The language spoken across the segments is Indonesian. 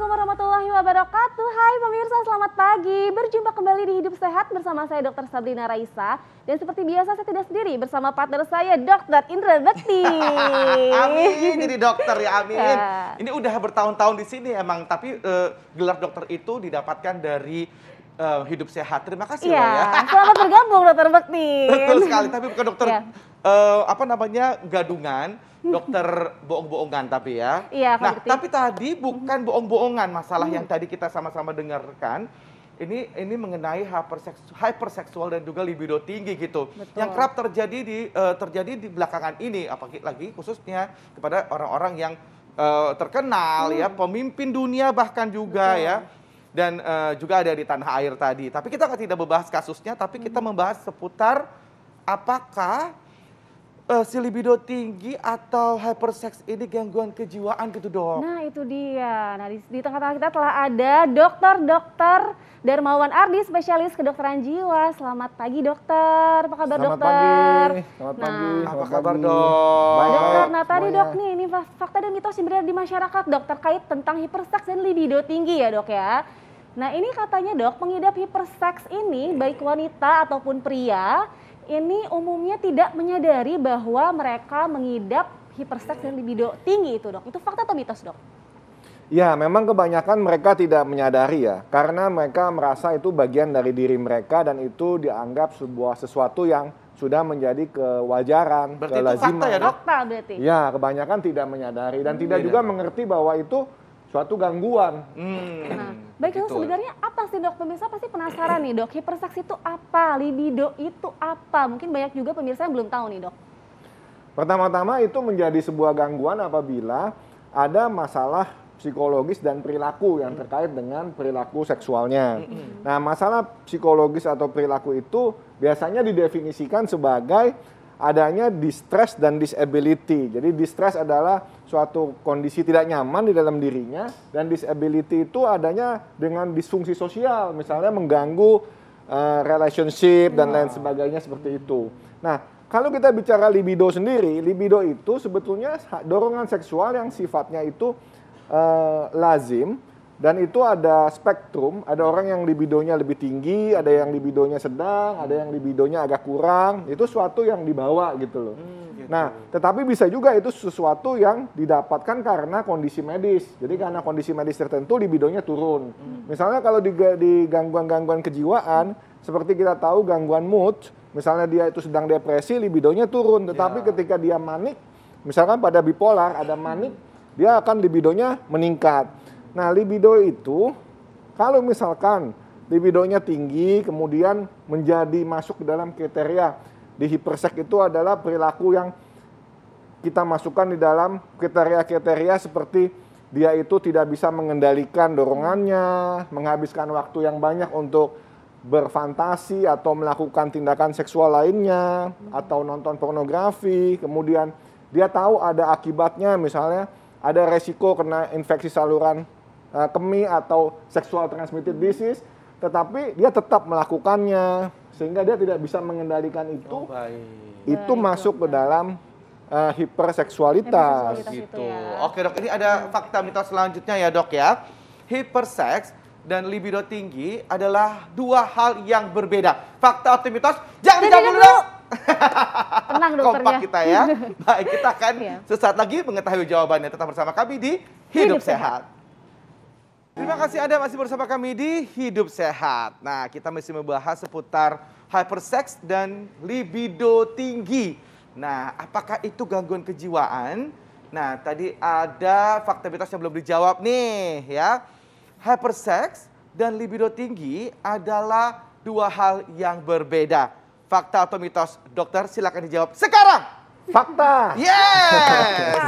Assalamualaikum warahmatullahi wabarakatuh. Hai pemirsa, selamat pagi. Berjumpa kembali di Hidup Sehat bersama saya Dr. Sabrina Raisa. Dan seperti biasa saya tidak sendiri bersama partner saya Dr. Indra Bekti. amin, jadi dokter ya amin. Ya. Ini udah bertahun-tahun di sini emang, tapi uh, gelar dokter itu didapatkan dari uh, Hidup Sehat. Terima kasih ya, loh ya. Selamat bergabung Dokter Bekti. Betul sekali, tapi bukan dokter ya uh, apa namanya gadungan dokter bohong-bohongan tapi ya. Iya, nah, tapi tadi bukan mhm. bohong-bohongan masalah hmm. yang tadi kita sama-sama dengarkan. Ini ini mengenai hyperseksual, dan juga libido tinggi gitu. Betul. Yang kerap terjadi di uh, terjadi di belakangan ini apalagi lagi khususnya kepada orang-orang yang uh, terkenal hmm. ya, mhm. pemimpin dunia bahkan juga Betul. ya dan uh, juga ada di tanah air tadi. Tapi kita tidak membahas kasusnya, tapi kita mhm. membahas seputar apakah uh, si libido tinggi atau hypersex ini gangguan kejiwaan gitu dok. Nah itu dia. Nah di, di tengah-tengah kita telah ada dokter dokter Darmawan Ardi spesialis kedokteran jiwa. Selamat pagi dokter. Apa kabar Selamat dokter? Pagi. Selamat nah, pagi. Apa kabar dok? Baik. Dokter, nah tadi Semuanya. dok nih ini fakta dan mitos yang beredar di masyarakat dok terkait tentang hypersex dan libido tinggi ya dok ya. Nah ini katanya dok pengidap hiperseks ini baik wanita ataupun pria ini umumnya tidak menyadari bahwa mereka mengidap hiperseks dan libido tinggi itu dok. Itu fakta atau mitos dok? Ya, memang kebanyakan mereka tidak menyadari ya, karena mereka merasa itu bagian dari diri mereka dan itu dianggap sebuah sesuatu yang sudah menjadi kewajaran, berarti kelaziman. Itu fakta ya, ya. dok? berarti. Ya, kebanyakan tidak menyadari dan hmm, tidak iya, juga mengerti bahwa itu suatu gangguan. Hmm. Nah Baik, gitu. sebenarnya apa sih dok? Pemirsa pasti penasaran nih dok, hiperseks itu apa? Libido itu apa? Mungkin banyak juga pemirsa yang belum tahu nih dok. Pertama-tama itu menjadi sebuah gangguan apabila ada masalah psikologis dan perilaku yang terkait dengan perilaku seksualnya. Nah, masalah psikologis atau perilaku itu biasanya didefinisikan sebagai adanya distress dan disability. Jadi distress adalah suatu kondisi tidak nyaman di dalam dirinya dan disability itu adanya dengan disfungsi sosial, misalnya mengganggu uh, relationship dan lain nah. sebagainya seperti itu. Nah, kalau kita bicara libido sendiri, libido itu sebetulnya dorongan seksual yang sifatnya itu uh, lazim dan itu ada spektrum, ada orang yang libidonya lebih tinggi, ada yang libidonya sedang, ada yang libidonya agak kurang. Itu suatu yang dibawa gitu loh. Hmm, gitu. Nah, tetapi bisa juga itu sesuatu yang didapatkan karena kondisi medis. Jadi karena kondisi medis tertentu libidonya turun. Hmm. Misalnya kalau di, gangguan-gangguan kejiwaan, seperti kita tahu gangguan mood, misalnya dia itu sedang depresi, libidonya turun. Tetapi ya. ketika dia manik, misalkan pada bipolar ada manik, dia akan libidonya meningkat. Nah, libido itu kalau misalkan libidonya tinggi kemudian menjadi masuk ke dalam kriteria di hipersek itu adalah perilaku yang kita masukkan di dalam kriteria-kriteria seperti dia itu tidak bisa mengendalikan dorongannya, menghabiskan waktu yang banyak untuk berfantasi atau melakukan tindakan seksual lainnya atau nonton pornografi, kemudian dia tahu ada akibatnya misalnya ada resiko kena infeksi saluran uh, kemi atau seksual transmitted disease, tetapi dia tetap melakukannya sehingga dia tidak bisa mengendalikan itu. Oh, baik. Itu baik, nah, masuk ke dalam uh, hiperseksualitas. gitu. Ya. Oke, Dok, ini ada fakta mitos selanjutnya ya, Dok ya. Hiperseks dan libido tinggi adalah dua hal yang berbeda. Fakta atau mitos? Jangan dijawab dulu. Tenang dokternya. Kompak ya. kita ya. Baik, kita akan iya. sesaat lagi mengetahui jawabannya. Tetap bersama kami di Hidup, Hidup Sehat. sehat. Terima kasih Anda masih bersama kami di Hidup Sehat. Nah, kita masih membahas seputar hypersex dan libido tinggi. Nah, apakah itu gangguan kejiwaan? Nah, tadi ada fakta mitos yang belum dijawab nih ya. Hypersex dan libido tinggi adalah dua hal yang berbeda. Fakta atau mitos? Dokter silakan dijawab sekarang. Fakta. Yes.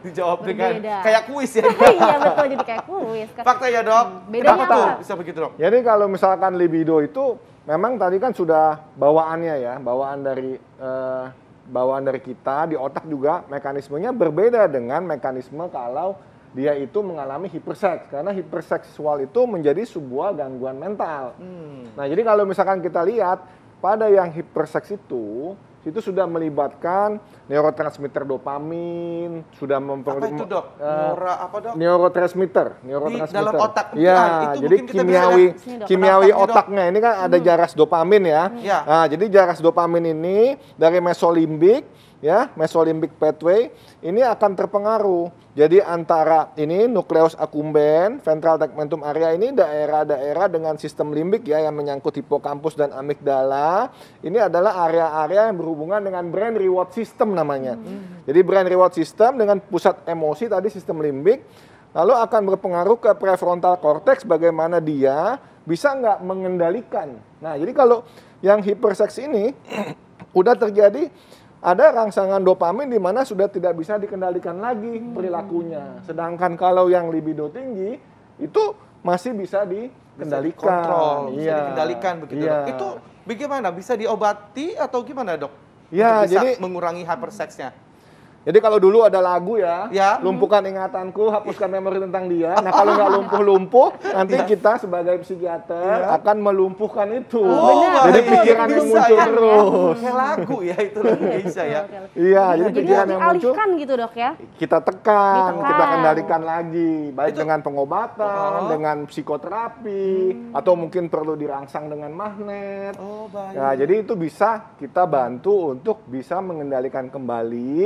Dijawab dengan kayak kuis ya. iya betul jadi kayak kuis. Fakta ya dok. beda Kenapa tuh bisa begitu dok? Jadi kalau misalkan libido itu memang tadi kan sudah bawaannya ya, bawaan dari eh, bawaan dari kita di otak juga mekanismenya berbeda dengan mekanisme kalau dia itu mengalami hiperseks karena hiperseksual itu menjadi sebuah gangguan mental. Hmm. Nah jadi kalau misalkan kita lihat pada yang hiperseks itu itu sudah melibatkan neurotransmitter dopamin, sudah memperoleh apa itu dok? Uh, apa dok? Neurotransmitter, neurotransmitter. Di dalam iya, otak. Ya, itu jadi kimiawi bisa... kimiawi otaknya ini kan hmm. ada hmm. jaras dopamin ya. ya. Nah, jadi jaras dopamin ini dari mesolimbik ya, mesolimbik pathway ini akan terpengaruh. Jadi antara ini nukleus akumben ventral tegmentum area ini daerah-daerah dengan sistem limbik ya yang menyangkut hipokampus dan amigdala. Ini adalah area-area yang berhubungan berhubungan dengan brand reward system namanya. Hmm. Jadi brand reward system dengan pusat emosi tadi sistem limbik, lalu akan berpengaruh ke prefrontal cortex bagaimana dia bisa nggak mengendalikan. Nah, jadi kalau yang hiperseks ini udah terjadi ada rangsangan dopamin di mana sudah tidak bisa dikendalikan lagi perilakunya. Sedangkan kalau yang libido tinggi itu masih bisa dikendalikan. Bisa dikontrol, iya. bisa dikendalikan begitu. Iya. Dok. Itu bagaimana? Bisa diobati atau gimana, Dok? Ya, Bisa jadi mengurangi hypersexnya. Jadi kalau dulu ada lagu ya, ya. lumpuhkan ingatanku, hapuskan memori tentang dia. Nah kalau nggak lumpuh-lumpuh, nanti ya. kita sebagai psikiater ya. akan melumpuhkan itu. Oh, Jadi pikiran yang muncul ya. terus. Ya, Kayak lagu ya itu iya, bisa ya. Iya, iya, jadi pikiran yang muncul. gitu dok ya? Kita tekan, ditekan. kita kendalikan lagi, baik itu. dengan pengobatan, oh. dengan psikoterapi, hmm. atau mungkin perlu dirangsang dengan magnet. Oh baik. Nah, jadi itu bisa kita bantu untuk bisa mengendalikan kembali.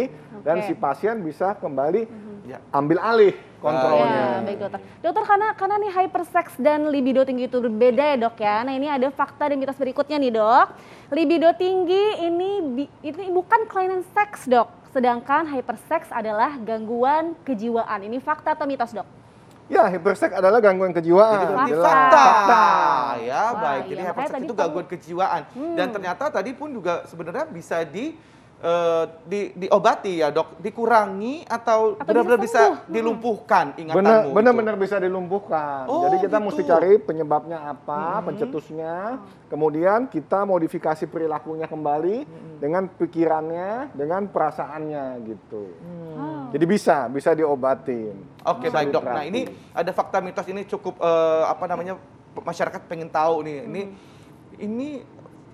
Okay dan si pasien bisa kembali mhm. ya, ambil alih ah, kontrolnya. Ya, baik dokter. Dokter karena karena nih hypersex dan libido tinggi itu berbeda ya dok ya. Nah ini ada fakta dan mitos berikutnya nih dok. Libido tinggi ini ini bukan kelainan seks dok. Sedangkan hypersex adalah gangguan kejiwaan. Ini fakta atau mitos dok? Ya, hypersex adalah gangguan kejiwaan. Jadi, fakta. fakta. Ya, Wah, baik. Jadi ya, hypersex itu gangguan kejiwaan. Hmm. Dan ternyata tadi pun juga sebenarnya bisa di Eh, di diobati ya dok dikurangi atau, benar-benar bisa, bisa dilumpuhkan hmm. ingatanmu gitu? benar-benar bisa dilumpuhkan oh, jadi kita gitu. mesti cari penyebabnya apa hmm. pencetusnya kemudian kita modifikasi perilakunya kembali hmm. dengan pikirannya dengan perasaannya gitu hmm. Oh. jadi bisa bisa diobatin oke okay, baik dok nah ini ada fakta mitos ini cukup uh, apa namanya masyarakat pengen tahu nih hmm. ini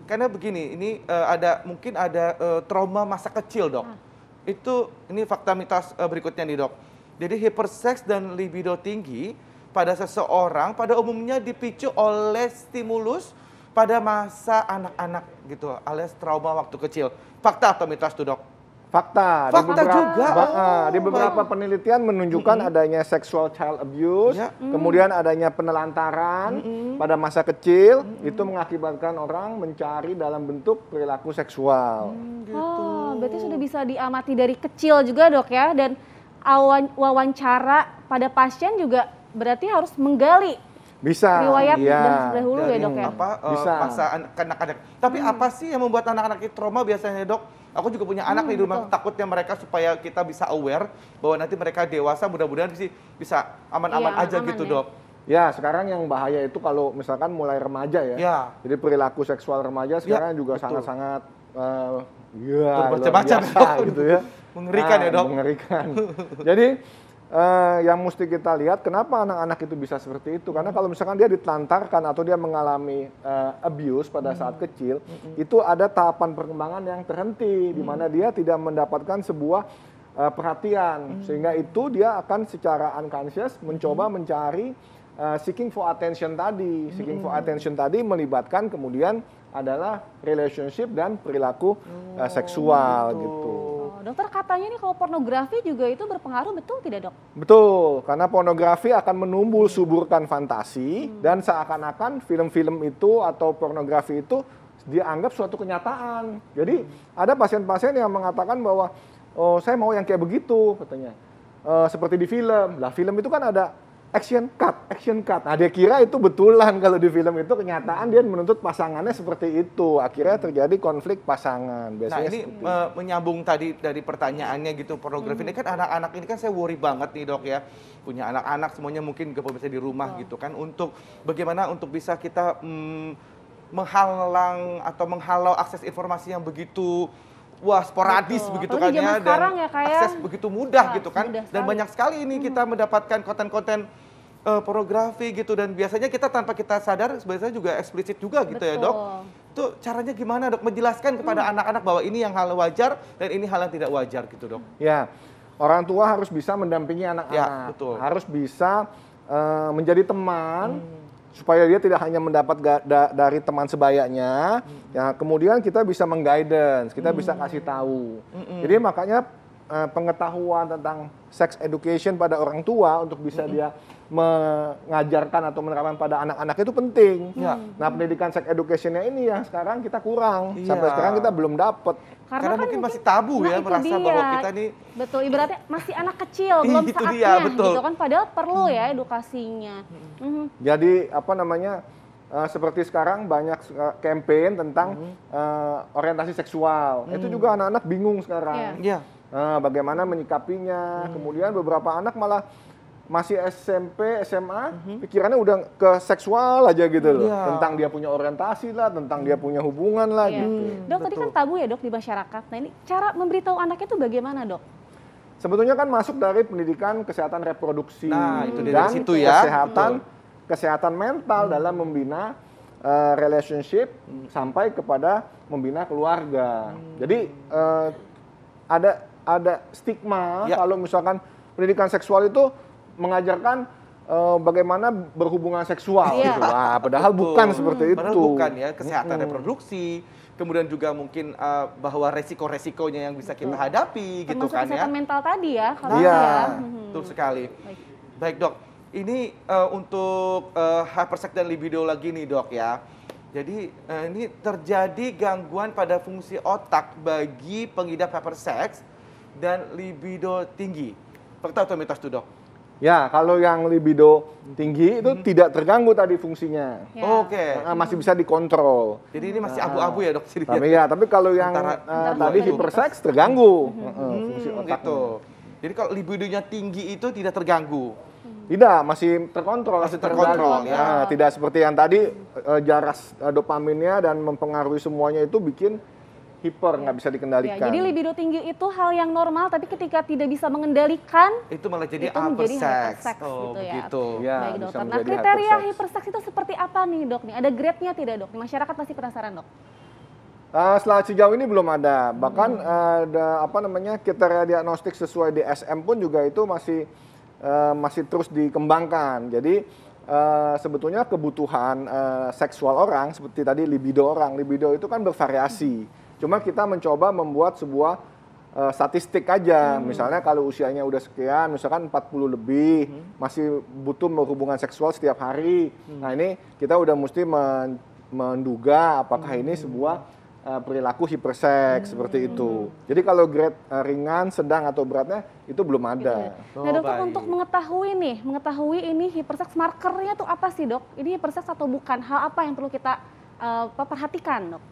karena begini, ini uh, ada mungkin ada uh, trauma masa kecil, Dok. Hmm. Itu ini fakta mitos uh, berikutnya nih, Dok. Jadi hiperseks dan libido tinggi pada seseorang pada umumnya dipicu oleh stimulus pada masa anak-anak gitu, alias trauma waktu kecil. Fakta atau mitos tuh, Dok? Fakta. Fakta di beberapa, juga. oh, ah, di beberapa penelitian menunjukkan mm -hmm. adanya sexual child abuse, yeah. mm. kemudian adanya penelantaran mm -hmm. pada masa kecil, mm -hmm. itu mengakibatkan orang mencari dalam bentuk perilaku seksual. Mm, gitu. Oh, berarti sudah bisa diamati dari kecil juga dok ya, dan awan, wawancara pada pasien juga berarti harus menggali bisa riwayat iya. Ya, dan dahulu ya dok ya. Apa, uh, Bisa. Pasangan anak-anak. Tapi hmm. apa sih yang membuat anak-anak itu trauma biasanya dok? Aku juga punya anak hmm, nih di hmm, rumah. Betul. Takutnya mereka supaya kita bisa aware bahwa nanti mereka dewasa mudah-mudahan sih bisa aman-aman ya, aja gitu, aman gitu, ya. Dok. Ya, sekarang yang bahaya itu kalau misalkan mulai remaja ya. ya. Jadi perilaku seksual remaja iya, sekarang ya, juga sangat-sangat uh, eh, ya, berbaca macam gitu ya. Mengerikan nah, ya, ah, Dok. Mengerikan. Jadi uh, yang mesti kita lihat kenapa anak-anak itu bisa seperti itu karena kalau misalkan dia ditelantarkan atau dia mengalami uh, abuse pada hmm. saat kecil hmm. itu ada tahapan perkembangan yang terhenti hmm. di mana dia tidak mendapatkan sebuah uh, perhatian hmm. sehingga itu dia akan secara unconscious mencoba hmm. mencari uh, seeking for attention tadi. Seeking for attention tadi melibatkan kemudian adalah relationship dan perilaku oh, uh, seksual gitu. gitu. Dokter katanya nih kalau pornografi juga itu berpengaruh betul tidak dok? Betul, karena pornografi akan menumbuh hmm. suburkan fantasi hmm. dan seakan-akan film-film itu atau pornografi itu dianggap suatu kenyataan. Jadi hmm. ada pasien-pasien yang mengatakan bahwa oh saya mau yang kayak begitu katanya. Uh, seperti di film. Lah film itu kan ada action cut, action cut. Nah, dia kira itu betulan kalau di film itu kenyataan dia menuntut pasangannya seperti itu. Akhirnya terjadi konflik pasangan. Nah, Biasanya nah, ini me menyambung tadi dari pertanyaannya gitu pornografi. Hmm. Ini kan anak-anak ini kan saya worry banget nih, Dok ya. Punya anak-anak semuanya mungkin ke bisa di rumah oh. gitu kan untuk bagaimana untuk bisa kita mm, menghalang atau menghalau akses informasi yang begitu wah sporadis Betul. begitu Apalagi kan ya dan ya, kayak... Ya. akses begitu mudah gitu kan mudah dan banyak sekali ini hmm. kita mendapatkan konten-konten uh, pornografi gitu dan biasanya kita tanpa kita sadar sebenarnya juga eksplisit juga gitu Betul. ya dok itu caranya gimana dok menjelaskan kepada hmm. anak-anak hmm. bahwa ini yang hal wajar dan ini hal yang tidak wajar gitu dok ya orang tua harus bisa mendampingi anak-anak ya, harus bisa uh, menjadi teman hmm supaya dia tidak hanya mendapat da dari teman sebayanya, hmm. ya kemudian kita bisa mengguidance, kita hmm. bisa kasih tahu. Hmm. Jadi makanya Eh, pengetahuan tentang sex education pada orang tua untuk bisa mm -hmm. dia mengajarkan atau menerapkan pada anak-anak itu penting. Ya. Nah, pendidikan sex educationnya ini yang sekarang kita kurang. Iya. Sampai sekarang kita belum dapat. Karena, Karena kan mungkin masih tabu ya, nah, ya merasa dia. bahwa kita ini betul ibaratnya masih anak kecil belum itu saatnya dia, gitu betul. gitu kan padahal perlu ya edukasinya. Hmm. Hmm. Jadi apa namanya Uh, seperti sekarang banyak uh, campaign tentang hmm. uh, orientasi seksual. Hmm. Itu juga anak-anak bingung sekarang. Yeah. Yeah Eh, bagaimana menyikapinya. Hmm. Kemudian beberapa anak malah masih SMP, SMA, hmm pikirannya udah ke seksual aja gitu loh. Yeah. Tentang dia punya orientasi lah, tentang dia punya hubungan lah yeah. gitu. Hmm. Dok, Betul. tadi kan tabu ya dok di masyarakat. Nah ini cara memberitahu anaknya itu bagaimana dok? Sebetulnya kan masuk dari pendidikan kesehatan reproduksi nah, itu dan situ ya. kesehatan Betul. kesehatan mental hmm. dalam membina uh, relationship hmm. sampai kepada membina keluarga. Hmm. Jadi uh, ada ada stigma ya. kalau misalkan pendidikan seksual itu mengajarkan uh, bagaimana berhubungan seksual ya. gitu. Wah, padahal Betul. bukan seperti itu. Padahal bukan ya, kesehatan hmm. reproduksi, kemudian juga mungkin uh, bahwa resiko-resikonya yang bisa kita hadapi gitu Termasuk gitu kan ya. kesehatan ya. mental tadi ya kalau nah, ya. Hmm. Betul sekali. Baik, Baik Dok. Ini uh, untuk uh, hypersex dan libido lagi nih, Dok ya. Jadi uh, ini terjadi gangguan pada fungsi otak bagi pengidap hypersex dan libido tinggi. Fakta atau mitos tuh dok? Ya, kalau yang libido tinggi itu hmm. tidak terganggu tadi fungsinya. Ya. Oh, Oke. Okay. Nah, masih bisa dikontrol. Jadi ini masih nah, abu-abu ya dok? Tapi ya, tapi kalau yang Antara, uh, tadi hiperseks terganggu hmm. hmm. fungsi otaknya. Gitu. Jadi kalau libidonya tinggi itu tidak terganggu. Tidak, masih terkontrol. Masih terkontrol nah, ya. tidak seperti yang tadi eh, jaras eh, dopaminnya dan mempengaruhi semuanya itu bikin hiper nggak ya. bisa dikendalikan. Ya, jadi libido tinggi itu hal yang normal, tapi ketika tidak bisa mengendalikan itu malah jadi itu menjadi seks, Oh, gitu ya. Begitu. ya Baik dok. Nah kriteria hypersex itu seperti apa nih dok? Nih ada grade-nya tidak dok? Masyarakat pasti penasaran dok. Uh, setelah sejauh ini belum ada. Bahkan hmm. uh, ada apa namanya kriteria diagnostik sesuai DSM pun juga itu masih uh, masih terus dikembangkan. Jadi uh, sebetulnya kebutuhan uh, seksual orang seperti tadi libido orang, libido itu kan bervariasi. Cuma kita mencoba membuat sebuah uh, statistik aja. Hmm. Misalnya kalau usianya udah sekian, misalkan 40 lebih, hmm. masih butuh hubungan seksual setiap hari. Hmm. Nah, ini kita udah mesti men menduga apakah hmm. ini sebuah uh, perilaku hiperseks hmm. seperti itu. Jadi kalau grade uh, ringan, sedang atau beratnya itu belum iya. ada. Nah, dokter oh, untuk mengetahui nih, mengetahui ini hiperseks markernya tuh apa sih, Dok? Ini hiperseks atau bukan? Hal apa yang perlu kita uh, perhatikan, Dok?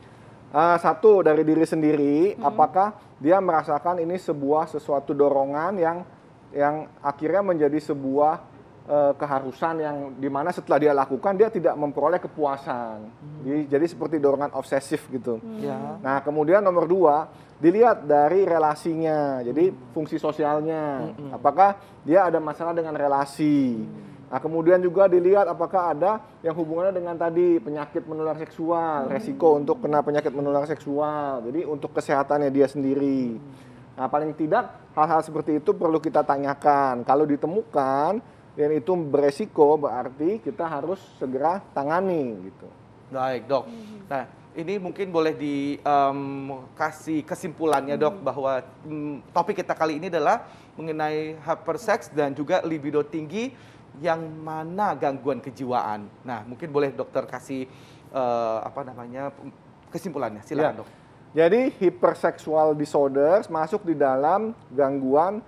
uh, satu dari diri sendiri, hmm. apakah dia merasakan ini sebuah sesuatu dorongan yang yang akhirnya menjadi sebuah uh, keharusan yang dimana setelah dia lakukan dia tidak memperoleh kepuasan. Hmm. Jadi, jadi seperti dorongan obsesif gitu. Hmm. Nah kemudian nomor dua dilihat dari relasinya, jadi fungsi sosialnya, hmm. apakah dia ada masalah dengan relasi. Hmm Nah, kemudian juga dilihat apakah ada yang hubungannya dengan tadi penyakit menular seksual, hmm. resiko untuk kena penyakit menular seksual. Jadi untuk kesehatannya dia sendiri. Nah, paling tidak hal-hal seperti itu perlu kita tanyakan. Kalau ditemukan dan itu beresiko berarti kita harus segera tangani gitu. Baik, Dok. Nah, ini mungkin boleh dikasih um, kesimpulannya dok bahwa um, topik kita kali ini adalah mengenai hypersex dan juga libido tinggi yang mana gangguan kejiwaan. Nah, mungkin boleh dokter kasih uh, apa namanya kesimpulannya, silakan ya. dok. Jadi hipersexual disorders masuk di dalam gangguan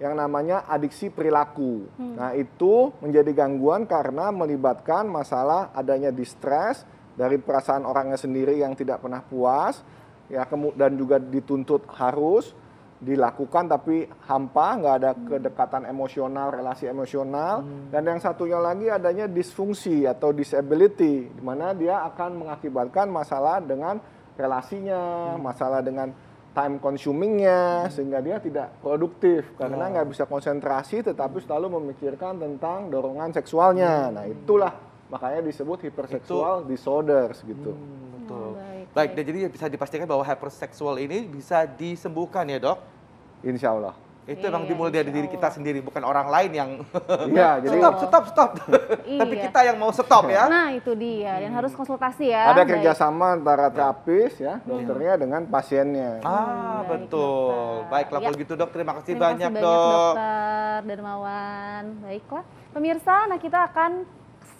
yang namanya adiksi perilaku. Hmm. Nah, itu menjadi gangguan karena melibatkan masalah adanya distress dari perasaan orangnya sendiri yang tidak pernah puas, ya dan juga dituntut harus dilakukan tapi hampa, nggak ada hmm. kedekatan emosional, relasi emosional, hmm. dan yang satunya lagi adanya disfungsi atau disability, di mana dia akan mengakibatkan masalah dengan relasinya, hmm. masalah dengan time consumingnya, hmm. sehingga dia tidak produktif karena ya. nggak oh. bisa konsentrasi, tetapi selalu memikirkan tentang dorongan seksualnya. Hmm. Nah itulah makanya disebut hiperseksual Itu. disorders gitu. Hmm Baik, dan jadi bisa dipastikan bahwa hyperseksual ini bisa disembuhkan ya dok? Insya Allah. Itu iya, dimulai dari diri kita sendiri, bukan orang lain yang iya, iya, jadi stop, stop, stop. iya. Tapi kita yang mau stop ya. Nah itu dia, dan harus hmm. konsultasi ya. Ada kerjasama baik. antara iya. terapis ya, iya. dokternya dengan pasiennya. Ah hmm, baik, betul. Dokter. Baiklah ya. gitu dok, terima kasih terima banyak, kasih banyak dok. Dokter Dermawan, baiklah. Pemirsa, nah kita akan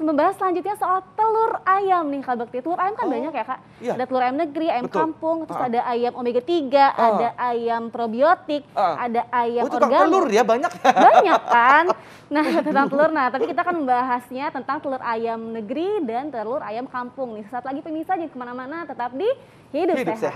membahas selanjutnya soal telur ayam nih Kak Bakti. Telur ayam kan oh, banyak ya Kak? Iya. Ada telur ayam negeri, ayam Betul. kampung, terus uh. ada ayam omega 3, uh. Ah. ada ayam probiotik, uh. ada ayam oh, organik. telur ya banyak. Banyak kan? Nah tentang telur, nah tapi kita akan membahasnya tentang telur ayam negeri dan telur ayam kampung nih. Saat lagi pemirsa jangan kemana-mana, tetap di Hidup, Hidup Sehat. sehat.